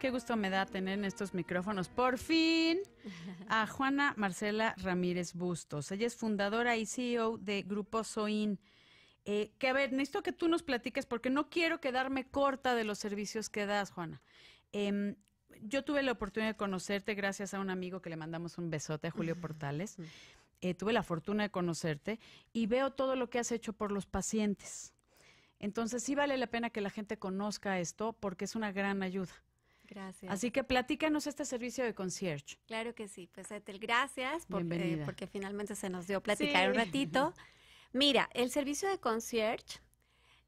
Qué gusto me da tener en estos micrófonos por fin a Juana Marcela Ramírez Bustos. Ella es fundadora y CEO de Grupo Soin. Eh, que a ver, necesito que tú nos platiques porque no quiero quedarme corta de los servicios que das, Juana. Em, yo tuve la oportunidad de conocerte gracias a un amigo que le mandamos un besote a Julio Portales. Mm. Eh, tuve la fortuna de conocerte y veo todo lo que has hecho por los pacientes. Entonces sí vale la pena que la gente conozca esto porque es una gran ayuda. Así que platícanos este servicio de concierge. Claro que sí. Pues, Etel, gracias por, eh, porque finalmente se nos dio platicar un ratito. Mira, el servicio de concierge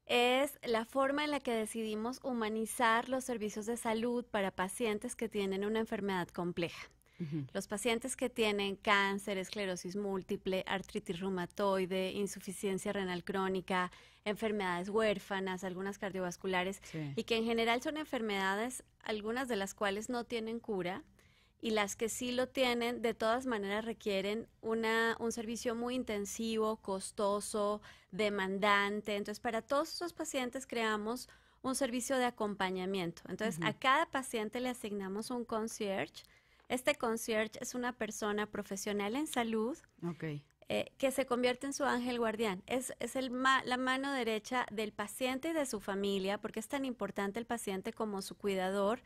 es la forma en la que decidimos humanizar los servicios de salud para pacientes que tienen una enfermedad compleja. Los pacientes que tienen cáncer, esclerosis múltiple, artritis reumatoide, insuficiencia renal crónica, enfermedades huérfanas, algunas cardiovasculares, y que en general son enfermedades, algunas de las cuales no tienen cura, y las que sí lo tienen, de todas maneras requieren una, un servicio muy intensivo, costoso, demandante. Entonces, para todos esos pacientes creamos un servicio de acompañamiento. Entonces, a cada paciente le asignamos un concierge este concierge es una persona profesional en salud eh, que se convierte en su ángel guardián. Es, es el la mano derecha del paciente y de su familia, porque es tan importante el paciente como su cuidador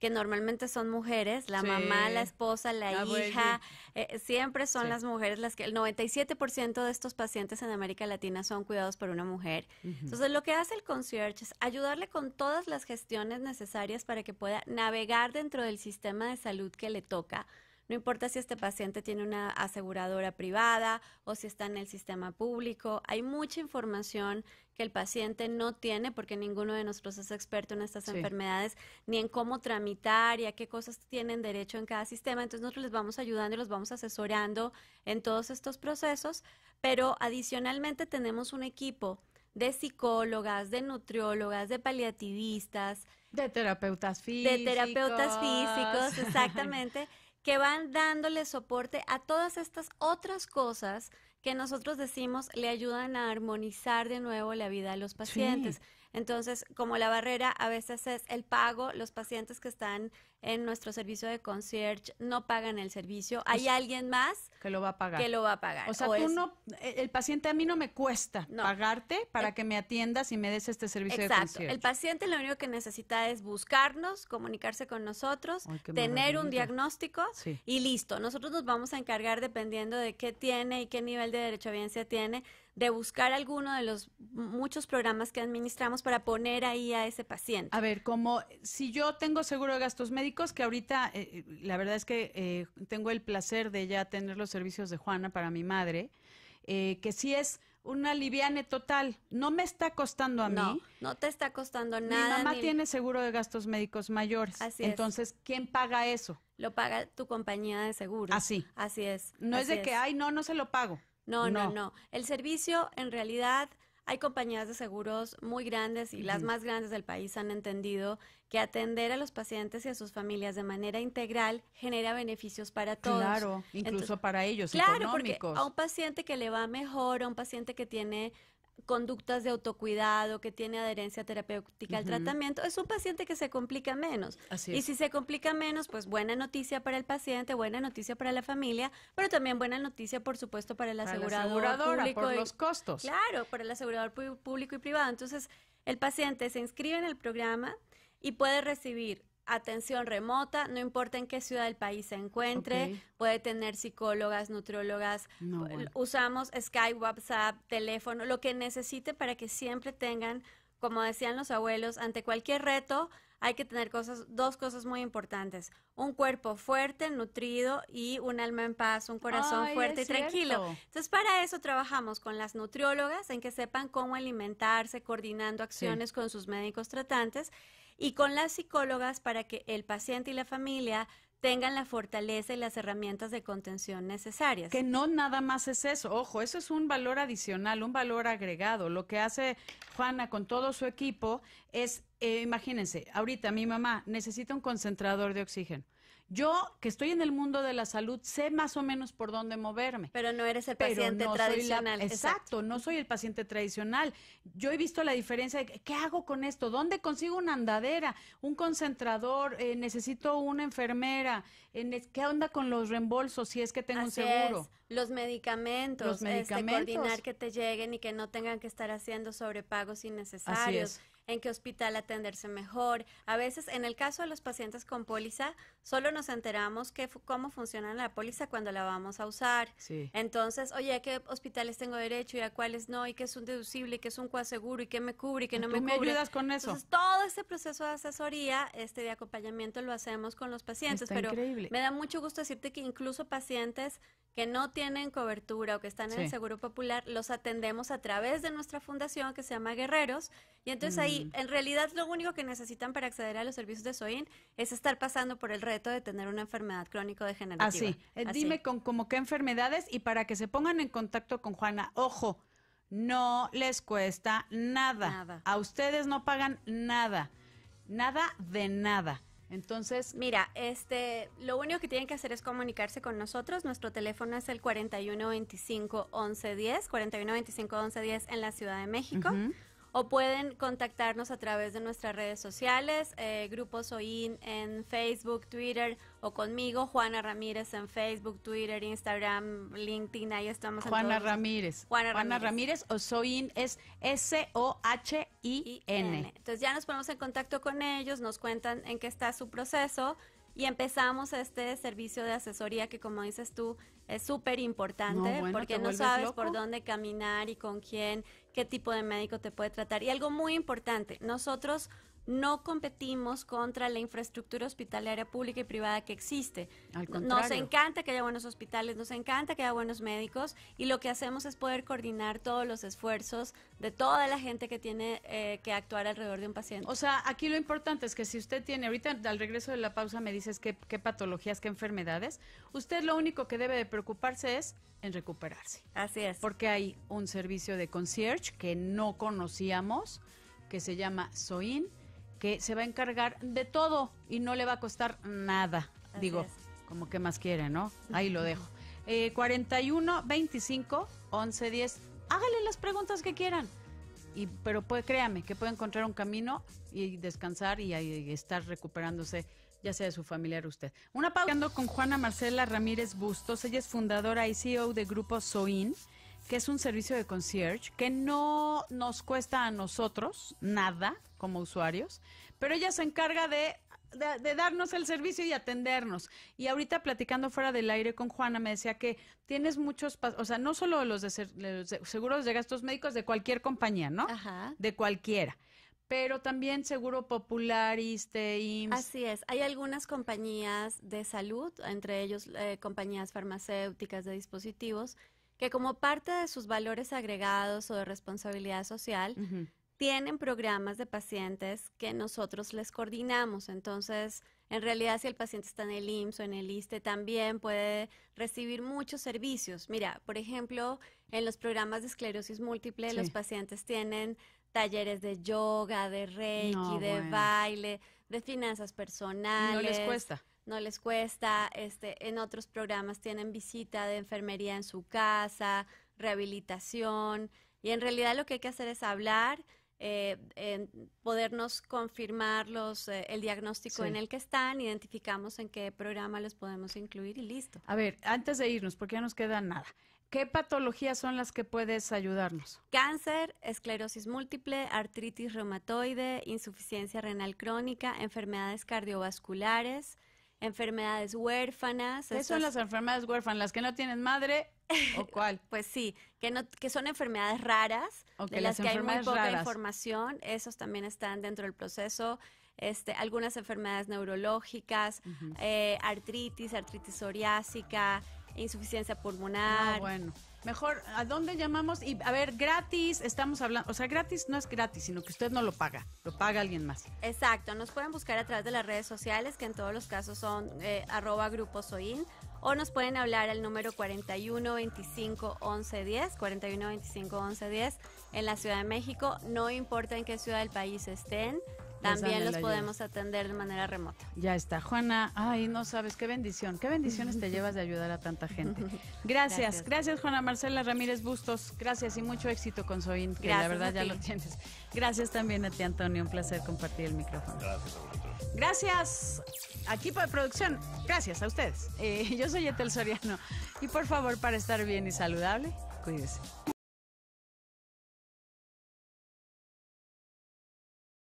que normalmente son mujeres, la mamá, la esposa, la hija, eh, siempre son las mujeres las que el 97% de estos pacientes en América Latina son cuidados por una mujer. Entonces, lo que hace el concierge es ayudarle con todas las gestiones necesarias para que pueda navegar dentro del sistema de salud que le toca no importa si este paciente tiene una aseguradora privada o si está en el sistema público. Hay mucha información que el paciente no tiene porque ninguno de nosotros es experto en estas enfermedades ni en cómo tramitar y a qué cosas tienen derecho en cada sistema. Entonces nosotros les vamos ayudando y los vamos asesorando en todos estos procesos, pero adicionalmente tenemos un equipo de psicólogas, de nutriólogas, de paliativistas. De terapeutas físicos. De terapeutas físicos, exactamente que van dándole soporte a todas estas otras cosas que nosotros decimos le ayudan a armonizar de nuevo la vida a los pacientes. Entonces, como la barrera a veces es el pago, los pacientes que están en nuestro servicio de concierge no pagan el servicio, hay alguien más que lo va a pagar. Que lo va a pagar. O sea, tú no, eh, el paciente a mí no me cuesta pagarte para eh, que me atiendas y me des este servicio de concierge. El paciente lo único que necesita es buscarnos, comunicarse con nosotros, tener un diagnóstico y listo. Nosotros nos vamos a encargar, dependiendo de qué tiene y qué nivel de derecho a audiencia tiene, de buscar alguno de los muchos programas que administramos para poner ahí a ese paciente. A ver, como si yo tengo seguro de gastos médicos, que ahorita, eh, eh, la verdad es que eh, tengo el placer de ya tener los servicios de Juana para mi madre, que sí es una liviane total. No me está costando a mí. No, no te está costando nada. Mi mamá tiene seguro de gastos médicos mayores. Así es. Entonces, ¿quién paga eso? Lo paga tu compañía de seguro. Así. Así es. No es de que, ay, no, no se lo pago. no, no, no. El servicio en realidad hay compañías de seguros muy grandes y las más grandes del país han entendido que atender a los pacientes y a sus familias de manera integral genera beneficios para todos. Claro, incluso para ellos, claro, Porque a un paciente que le va mejor, a un paciente que tiene conductas de autocuidado, que tiene adherencia terapéutica al tratamiento, es un paciente que se complica menos. Y si se complica menos, pues buena noticia para el paciente, buena noticia para la familia, pero también buena noticia, por supuesto, para el asegurador público y, los costos. Claro, para el asegurador público y privado. Entonces, el paciente se inscribe en el programa y puede recibir atención remota, no importa en qué ciudad del país se encuentre, puede tener psicólogas, nutriólogas, eh, usamos Skype, WhatsApp, teléfono, lo que necesite para que siempre tengan, como decían los abuelos, ante cualquier reto hay que tener cosas, dos cosas muy importantes, un cuerpo fuerte, nutrido y un alma en paz, un corazón fuerte y tranquilo. Entonces, para eso trabajamos con las nutriólogas en que sepan cómo alimentarse, coordinando acciones con sus médicos tratantes y con las psicólogas para que el paciente y la familia tengan la fortaleza y las herramientas de contención necesarias. Que no nada más es eso, ojo, eso es un valor adicional, un valor agregado. Lo que hace Juana con todo su equipo es, eh, imagínense, ahorita mi mamá necesita un concentrador de oxígeno. Yo, que estoy en el mundo de la salud, sé más o menos por dónde moverme. Pero no eres el paciente tradicional. exacto, no soy el paciente tradicional. Yo he visto la diferencia de qué hago con esto, dónde consigo una andadera, un concentrador, eh, necesito una enfermera, en eh, qué onda con los reembolsos si es que tengo un seguro. Los medicamentos, los este, medicamentos. coordinar que te lleguen y que no tengan que estar haciendo sobrepagos innecesarios en qué hospital atenderse mejor. A veces, en el caso de los pacientes con póliza, solo nos enteramos que cómo funciona la póliza cuando la vamos a usar. Entonces, oye, ¿a qué hospitales tengo derecho y a cuáles no? ¿Y qué es un deducible? qué es un coaseguro? ¿Y qué me cubre? ¿Y qué no me, me ayudas con eso? todo este proceso de asesoría, este de acompañamiento, lo hacemos con los pacientes. pero me da mucho gusto decirte que incluso pacientes que no tienen cobertura o que están en el Seguro Popular, los atendemos a través de nuestra fundación que se llama Guerreros. Y entonces ahí en realidad lo único que necesitan para acceder a los servicios de SOIN es estar pasando por el reto de tener una enfermedad crónico-degenerativa. Eh, Así. Dime con como qué enfermedades y para que se pongan en contacto con Juana. Ojo, no les cuesta nada. A ustedes no pagan nada. Nada de nada. Entonces, mira, este, lo único que tienen que hacer es comunicarse con nosotros. Nuestro teléfono es el 4125 1110, 4125 1110 en la Ciudad de México o pueden contactarnos a través de nuestras redes sociales, eh, Grupo Soin en Facebook, Twitter o conmigo, Juana Ramírez en Facebook, Twitter, Instagram, LinkedIn, ahí estamos. Juana, Ramírez. Juana Ramírez. Juana Ramírez o Soin es S-O-H-I-N. Entonces ya nos ponemos en contacto con ellos, nos cuentan en qué está su proceso y empezamos este servicio de asesoría que como dices tú es súper importante porque no sabes por dónde caminar y con quién, qué tipo de médico te puede tratar. Y algo muy importante, nosotros no competimos contra la infraestructura hospitalaria pública y privada que existe. Al nos encanta que haya buenos hospitales, nos encanta que haya buenos médicos y lo que hacemos es poder coordinar todos los esfuerzos de toda la gente que tiene eh, que actuar alrededor de un paciente. O sea, aquí lo importante es que si usted tiene, ahorita al regreso de la pausa me dices qué, patologías, qué enfermedades, usted lo único que debe de preocuparse es en recuperarse. Así es. Porque hay un servicio de concierge que no conocíamos que se llama SOIN que se va a encargar de todo y no le va a costar nada. Digo, como que más quiere, ¿no? Ahí lo dejo. 41 25 11 10. Hágale las preguntas que quieran. Y, pero puede, créame que puede encontrar un camino y descansar y, estar recuperándose ya sea de su familiar o usted. Una pausa con Juana Marcela Ramírez Bustos. Ella es fundadora y CEO de Grupo Soin que es un servicio de concierge que no nos cuesta a nosotros nada como usuarios, pero ella se encarga de, darnos el servicio y atendernos. Y ahorita platicando fuera del aire con Juana me decía que tienes muchos, o sea, no solo los de, seguros de gastos médicos de cualquier compañía, ¿no? Ajá. De cualquiera pero también Seguro Popular, ISTE, IMSS. Así es, hay algunas compañías de salud, entre ellos eh, compañías farmacéuticas de dispositivos, que como parte de sus valores agregados o de responsabilidad social, tienen programas de pacientes que nosotros les coordinamos. Entonces, en realidad, si el paciente está en el IMSS o en el ISTE, también puede recibir muchos servicios. Mira, por ejemplo, en los programas de esclerosis múltiple, los pacientes tienen talleres de yoga, de reiki, de baile, de finanzas personales. No les cuesta no les cuesta, este, en otros programas tienen visita de enfermería en su casa, rehabilitación, y en realidad lo que hay que hacer es hablar, eh, podernos confirmar eh, el diagnóstico en el que están, identificamos en qué programa los podemos incluir y listo. A ver, antes de irnos, porque ya nos queda nada. ¿Qué patologías son las que puedes ayudarnos? Cáncer, esclerosis múltiple, artritis reumatoide, insuficiencia renal crónica, enfermedades cardiovasculares, enfermedades huérfanas. ¿Qué son las enfermedades huérfanas? ¿Las que no tienen madre o cuál? pues sí, que, no, que son enfermedades raras, de las, que hay muy poca información. Esos también están dentro del proceso. Este, algunas enfermedades neurológicas, eh, artritis, artritis psoriásica, insuficiencia pulmonar. Ah, bueno. Mejor, ¿a dónde llamamos? Y a ver, gratis, estamos hablando, o sea, gratis no es gratis, sino que usted no lo paga, lo paga alguien más. Exacto, nos pueden buscar a través de las redes sociales, que en todos los casos son eh, arroba grupo Soin, o nos pueden hablar al número 41 25 11 10, 41 25 11 en la Ciudad de México, no importa en qué ciudad del país estén, también los podemos atender de manera remota. Ya está. Juana, ay, no sabes qué bendición, qué bendiciones te llevas de ayudar a tanta gente. Gracias, gracias, Juana Marcela Ramírez Bustos, gracias y mucho éxito con Soin, que la verdad ya lo tienes. Gracias también a ti, Antonio, un placer compartir el micrófono. Gracias a vosotros. Gracias, equipo de producción, gracias a ustedes. Eh, yo soy Etel Soriano y por favor, para estar bien y saludable, cuídese.